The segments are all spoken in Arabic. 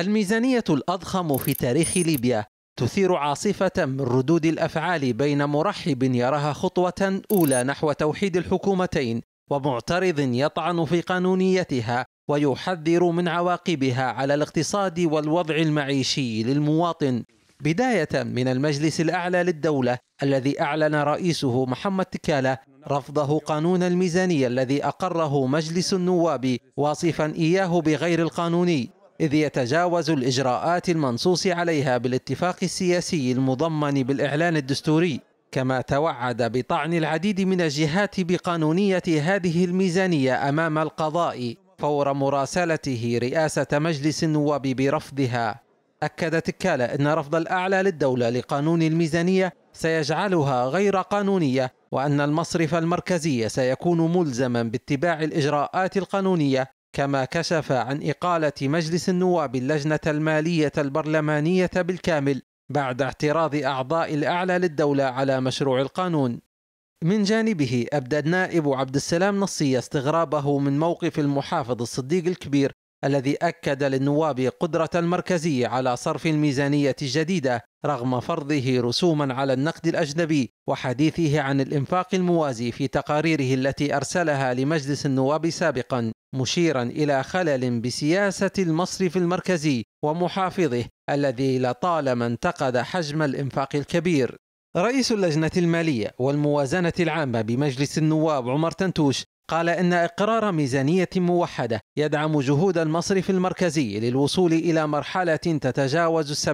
الميزانية الأضخم في تاريخ ليبيا تثير عاصفة من ردود الأفعال بين مرحب يراها خطوة أولى نحو توحيد الحكومتين ومعترض يطعن في قانونيتها ويحذر من عواقبها على الاقتصاد والوضع المعيشي للمواطن بداية من المجلس الأعلى للدولة الذي أعلن رئيسه محمد تكالة رفضه قانون الميزانية الذي أقره مجلس النواب واصفا إياه بغير القانوني إذ يتجاوز الإجراءات المنصوص عليها بالاتفاق السياسي المضمن بالإعلان الدستوري كما توعد بطعن العديد من الجهات بقانونية هذه الميزانية أمام القضاء فور مراسلته رئاسة مجلس النواب برفضها أكد تكالا أن رفض الأعلى للدولة لقانون الميزانية سيجعلها غير قانونية وأن المصرف المركزي سيكون ملزما باتباع الإجراءات القانونية كما كشف عن إقالة مجلس النواب اللجنة المالية البرلمانية بالكامل بعد اعتراض أعضاء الأعلى للدولة على مشروع القانون. من جانبه أبدى النائب عبد السلام نصي استغرابه من موقف المحافظ الصديق الكبير الذي أكد للنواب قدرة المركزي على صرف الميزانية الجديدة رغم فرضه رسوما على النقد الأجنبي وحديثه عن الإنفاق الموازي في تقاريره التي أرسلها لمجلس النواب سابقا مشيرا الى خلل بسياسه المصرف المركزي ومحافظه الذي لطالما انتقد حجم الانفاق الكبير رئيس اللجنه الماليه والموازنه العامه بمجلس النواب عمر تنتوش قال ان اقرار ميزانيه موحده يدعم جهود المصرف المركزي للوصول الى مرحله تتجاوز 70%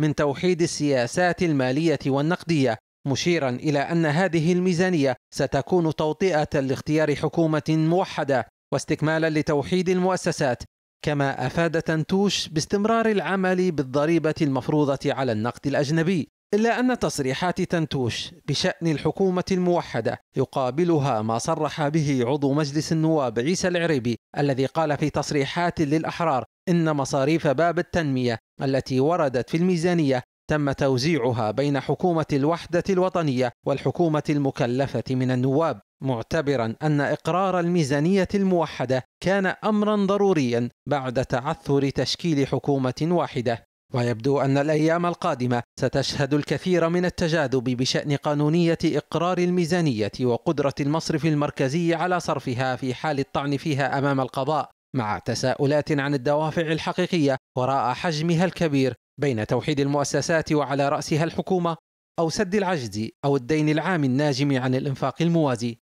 من توحيد السياسات الماليه والنقديه مشيرا الى ان هذه الميزانيه ستكون توطئه لاختيار حكومه موحده واستكمالا لتوحيد المؤسسات كما افاد تنتوش باستمرار العمل بالضريبه المفروضه على النقد الاجنبي إلا أن تصريحات تنتوش بشأن الحكومة الموحدة يقابلها ما صرح به عضو مجلس النواب عيسى العريبي الذي قال في تصريحات للأحرار إن مصاريف باب التنمية التي وردت في الميزانية تم توزيعها بين حكومة الوحدة الوطنية والحكومة المكلفة من النواب معتبرا ان اقرار الميزانيه الموحده كان امرا ضروريا بعد تعثر تشكيل حكومه واحده ويبدو ان الايام القادمه ستشهد الكثير من التجاذب بشان قانونيه اقرار الميزانيه وقدره المصرف المركزي على صرفها في حال الطعن فيها امام القضاء مع تساؤلات عن الدوافع الحقيقيه وراء حجمها الكبير بين توحيد المؤسسات وعلى راسها الحكومه او سد العجز او الدين العام الناجم عن الانفاق الموازي